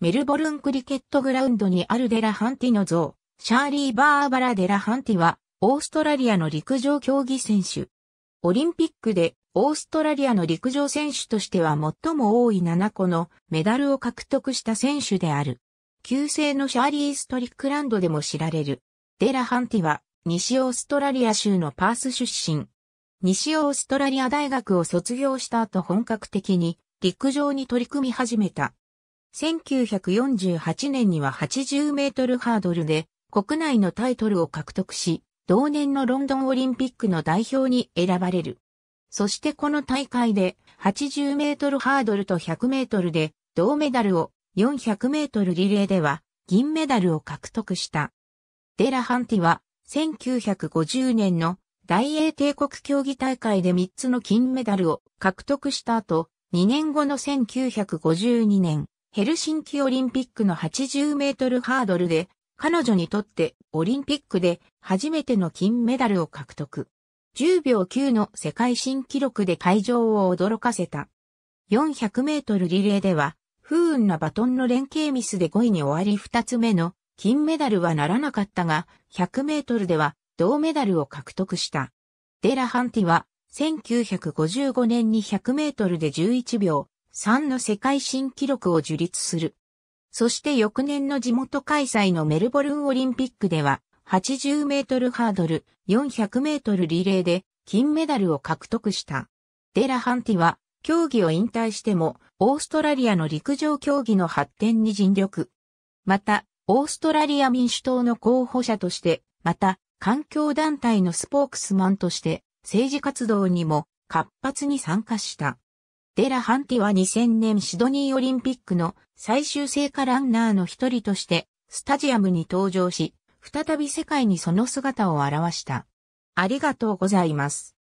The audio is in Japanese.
メルボルンクリケットグラウンドにあるデラハンティの像、シャーリー・バーバラ・デラハンティは、オーストラリアの陸上競技選手。オリンピックで、オーストラリアの陸上選手としては最も多い7個のメダルを獲得した選手である。旧姓のシャーリー・ストリックランドでも知られる。デラハンティは、西オーストラリア州のパース出身。西オーストラリア大学を卒業した後本格的に陸上に取り組み始めた。1948年には80メートルハードルで国内のタイトルを獲得し、同年のロンドンオリンピックの代表に選ばれる。そしてこの大会で80メートルハードルと100メートルで銅メダルを400メートルリレーでは銀メダルを獲得した。デラハンティは1950年の大英帝国競技大会で3つの金メダルを獲得した後、2年後の1952年、ヘルシンキオリンピックの80メートルハードルで、彼女にとってオリンピックで初めての金メダルを獲得。10秒9の世界新記録で会場を驚かせた。400メートルリレーでは、不運なバトンの連携ミスで5位に終わり2つ目の金メダルはならなかったが、100メートルでは銅メダルを獲得した。デラハンティは1955年に100メートルで11秒3の世界新記録を樹立する。そして翌年の地元開催のメルボルンオリンピックでは、80メートルハードル、400メートルリレーで金メダルを獲得した。デラハンティは、競技を引退しても、オーストラリアの陸上競技の発展に尽力。また、オーストラリア民主党の候補者として、また、環境団体のスポークスマンとして、政治活動にも活発に参加した。デラハンティは2000年シドニーオリンピックの最終聖火ランナーの一人としてスタジアムに登場し、再び世界にその姿を現した。ありがとうございます。